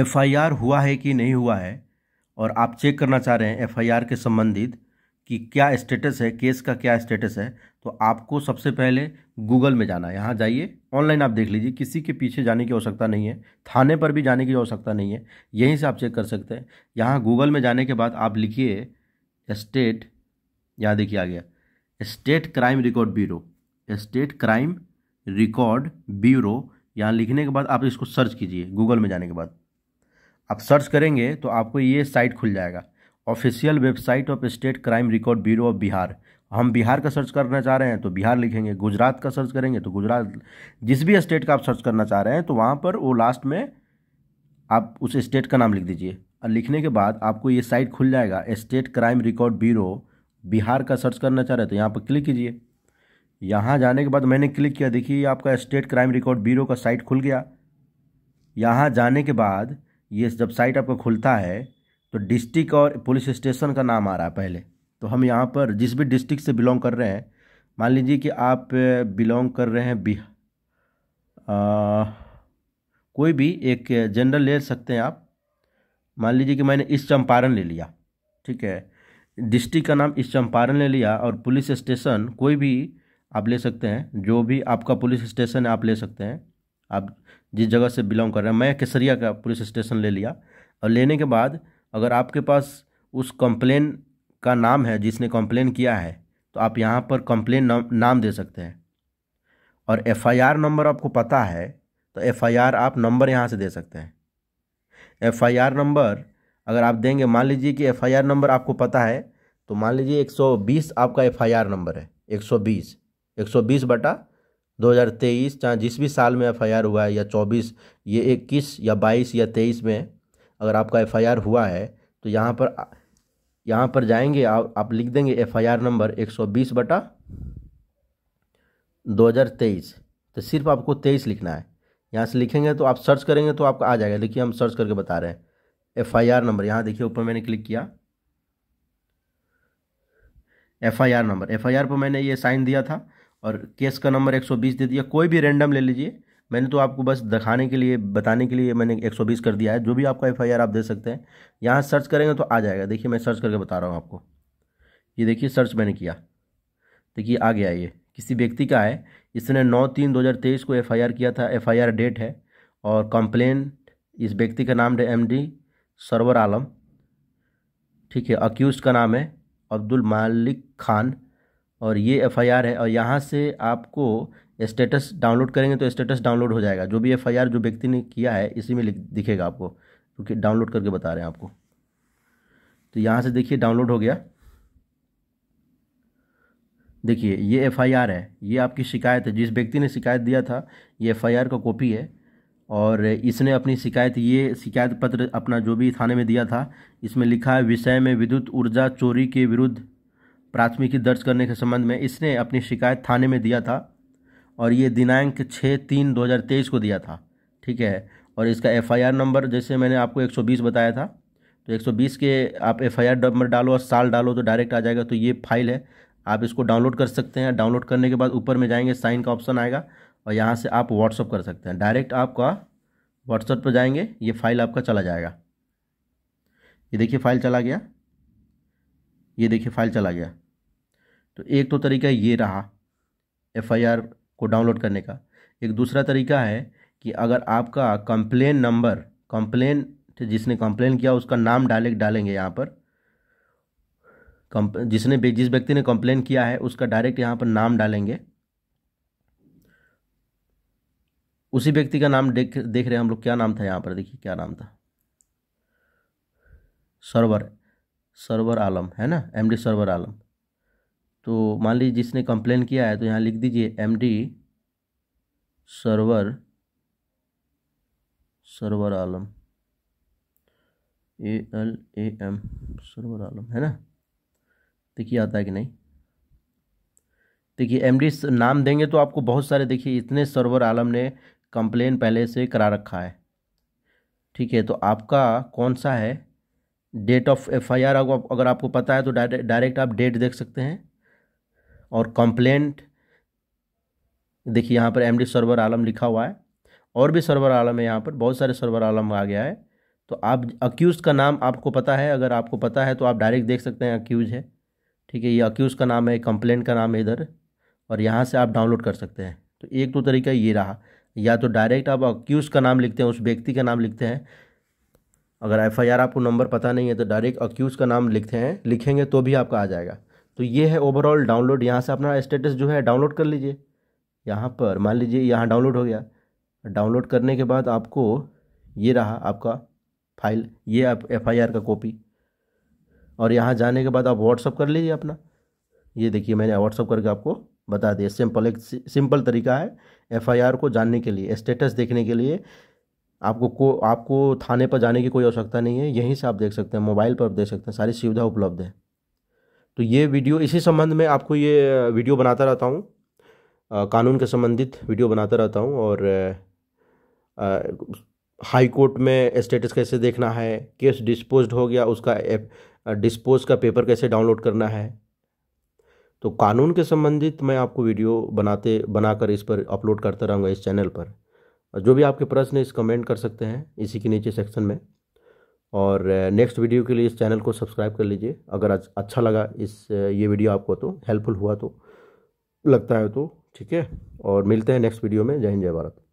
FIR हुआ है कि नहीं हुआ है और आप चेक करना चाह रहे हैं एफआईआर के संबंधित कि क्या स्टेटस है केस का क्या स्टेटस है तो आपको सबसे पहले गूगल में जाना है यहाँ जाइए ऑनलाइन आप देख लीजिए किसी के पीछे जाने की आवश्यकता नहीं है थाने पर भी जाने की आवश्यकता नहीं है यहीं से आप चेक कर सकते हैं यहाँ गूगल में जाने के बाद आप लिखिए स्टेट यहाँ देखिए आ गया state crime record bureau state crime record bureau यहाँ लिखने के बाद आप इसको सर्च कीजिए गूगल में जाने के बाद आप सर्च करेंगे तो आपको ये साइट खुल जाएगा official website of state crime record bureau of Bihar हम बिहार का सर्च करना चाह रहे हैं तो बिहार लिखेंगे गुजरात का सर्च करेंगे तो गुजरात जिस भी स्टेट का आप सर्च करना चाह रहे हैं तो वहाँ पर वो लास्ट में आप उस स्टेट का नाम लिख दीजिए और लिखने के बाद आपको ये साइट खुल जाएगा state crime record bureau Bihar का सर्च करना चाह रहे हैं तो यहाँ पर क्लिक कीजिए यहाँ जाने के बाद मैंने क्लिक किया देखिए आपका स्टेट क्राइम रिकॉर्ड ब्यूरो का साइट खुल गया यहाँ जाने के बाद ये जब साइट आपका खुलता है तो डिस्ट्रिक्ट और पुलिस स्टेशन का नाम आ रहा है पहले तो हम यहाँ पर जिस भी डिस्ट्रिक्ट से बिलोंग कर रहे हैं मान लीजिए कि आप बिलोंग कर रहे हैं बिहार कोई भी एक जनरल ले सकते हैं आप मान लीजिए कि मैंने इस चंपारण ले लिया ठीक है डिस्ट्रिक्ट का नाम इस चंपारण ले लिया और पुलिस स्टेशन कोई भी आप ले सकते हैं जो भी आपका पुलिस स्टेशन है आप ले सकते हैं आप जिस जगह से बिलोंग कर रहे हैं मैं केसरिया का पुलिस स्टेशन ले लिया और लेने के बाद अगर आपके पास उस कंप्लेन का नाम है जिसने कंप्लेन किया है तो आप यहाँ पर कंप्लेन नाम दे सकते हैं और एफआईआर नंबर आपको पता है तो एफआईआर आप नंबर यहाँ से दे सकते हैं एफआईआर नंबर अगर आप देंगे मान लीजिए कि एफआईआर नंबर आपको पता है तो मान लीजिए 120 आपका एफआईआर नंबर है 120 120 बटा 2023 चाहे जिस भी साल में एफआईआर हुआ है या 24 ये इक्कीस या 22 या 23 में अगर आपका एफआईआर हुआ है तो यहाँ पर यहाँ पर जाएंगे आप आप लिख देंगे एफआईआर नंबर 120 बटा 2023 तो सिर्फ आपको 23 लिखना है यहाँ से लिखेंगे तो आप सर्च करेंगे तो आपका आ जाएगा देखिए हम सर्च करके बता रहे हैं एफ नंबर यहाँ देखिए ऊपर मैंने क्लिक किया एफ नंबर एफ पर मैंने ये साइन दिया था और केस का नंबर 120 दे दिया कोई भी रेंडम ले लीजिए मैंने तो आपको बस दिखाने के लिए बताने के लिए मैंने 120 कर दिया है जो भी आपका एफ आप दे सकते हैं यहाँ सर्च करेंगे तो आ जाएगा देखिए मैं सर्च करके बता रहा हूँ आपको ये देखिए सर्च मैंने किया देखिए आ गया ये किसी व्यक्ति का है इसने नौ तीन दो हज़ार तेईस को एफ किया था एफ डेट है और कंप्लेन इस व्यक्ति का नाम है एम डी सरवर आलम ठीक है अक्यूज़ का नाम है अब्दुल मालिक खान और ये एफआईआर है और यहाँ से आपको स्टेटस डाउनलोड करेंगे तो स्टेटस डाउनलोड हो जाएगा जो भी एफआईआर जो व्यक्ति ने किया है इसी में दिखेगा आपको क्योंकि तो डाउनलोड करके बता रहे हैं आपको तो यहाँ से देखिए डाउनलोड हो गया देखिए ये एफआईआर है ये आपकी शिकायत है जिस व्यक्ति ने शिकायत दिया था ये एफ का कॉपी है और इसने अपनी शिकायत ये शिकायत पत्र अपना जो भी थाने में दिया था इसमें लिखा है विषय में विद्युत ऊर्जा चोरी के विरुद्ध प्राथमिकी दर्ज करने के संबंध में इसने अपनी शिकायत थाने में दिया था और ये दिनांक छः तीन दो हज़ार तेईस को दिया था ठीक है और इसका आर नंबर जैसे मैंने आपको एक सौ बीस बताया था तो एक सौ बीस के आप एफआईआर नंबर डालो और साल डालो तो डायरेक्ट आ जाएगा तो ये फाइल है आप इसको डाउनलोड कर सकते हैं डाउनलोड करने के बाद ऊपर में जाएंगे साइन का ऑप्शन आएगा और यहाँ से आप व्हाट्सअप कर सकते हैं डायरेक्ट आपका व्हाट्सअप पर जाएंगे ये फाइल आपका चला जाएगा ये देखिए फाइल चला गया ये देखिए फाइल चला गया तो एक तो तरीका ये रहा एफ को डाउनलोड करने का एक दूसरा तरीका है कि अगर आपका कंप्लेन नंबर कंप्लेन जिसने कंप्लेन किया उसका नाम डायरेक्ट डालेंगे यहाँ पर जिसने जिस व्यक्ति ने कंप्लेन किया है उसका डायरेक्ट यहाँ पर नाम डालेंगे उसी व्यक्ति का नाम देख देख रहे हैं हम लोग क्या नाम था यहाँ पर देखिए क्या नाम था सर्वर सर्वर आलम है ना एमडी सर्वर आलम तो मान लीजिए जिसने कंप्लेन किया है तो यहाँ लिख दीजिए M D Sarwar Sarwar Alam A L A M Sarwar Alam है ना देखिए आता है कि नहीं देखिए एम डी नाम देंगे तो आपको बहुत सारे देखिए इतने सरवर आलम ने कंप्लेन पहले से करा रखा है ठीक है तो आपका कौन सा है date of F I R अगर आपको पता है तो डायरेक्ट आप डेट देख सकते हैं और कंप्लेंट देखिए यहाँ पर एम डी सर्वर आलम लिखा हुआ है और भी सर्वर आलम है यहाँ पर बहुत सारे सर्वर आलम आ गया है तो आप अक्यूज़ का नाम आपको पता है अगर आपको पता है तो आप डायरेक्ट देख सकते हैं अक्यूज़ है ठीक है ये अक्यूज़ का नाम है कंप्लेंट का नाम है इधर और यहाँ से आप डाउनलोड कर सकते हैं तो एक तो तरीका ये रहा या तो डायरेक्ट आप अक्यूज़ का नाम लिखते हैं उस व्यक्ति का नाम लिखते हैं अगर एफ़ आपको नंबर पता नहीं है तो डायरेक्ट अक्यूज़ का नाम लिखते हैं लिखेंगे तो भी आपका आ जाएगा तो ये है ओवरऑल डाउनलोड यहाँ से अपना स्टेटस जो है डाउनलोड कर लीजिए यहाँ पर मान लीजिए यहाँ डाउनलोड हो गया डाउनलोड करने के बाद आपको ये रहा आपका फाइल ये आप एफ का कॉपी और यहाँ जाने के बाद आप व्हाट्सअप कर लीजिए अपना ये देखिए मैंने व्हाट्सअप करके आपको बता दिया सिंपल एक सिंपल तरीका है एफआईआर को जानने के लिए स्टेटस देखने के लिए आपको को आपको थाने पर जाने की कोई आवश्यकता नहीं है यहीं से आप देख सकते हैं मोबाइल पर देख सकते हैं सारी सुविधा उपलब्ध है तो ये वीडियो इसी संबंध में आपको ये वीडियो बनाता रहता हूँ कानून के संबंधित वीडियो बनाता रहता हूँ और आ, हाई कोर्ट में स्टेटस कैसे देखना है केस डिस्पोज हो गया उसका डिस्पोज का पेपर कैसे डाउनलोड करना है तो कानून के संबंधित मैं आपको वीडियो बनाते बनाकर इस पर अपलोड करता रहूँगा इस चैनल पर जो भी आपके प्रश्न इस कमेंट कर सकते हैं इसी के नीचे सेक्शन में और नेक्स्ट वीडियो के लिए इस चैनल को सब्सक्राइब कर लीजिए अगर अच्छा लगा इस ये वीडियो आपको तो हेल्पफुल हुआ तो लगता है तो ठीक है और मिलते हैं नेक्स्ट वीडियो में जय हिंद जय भारत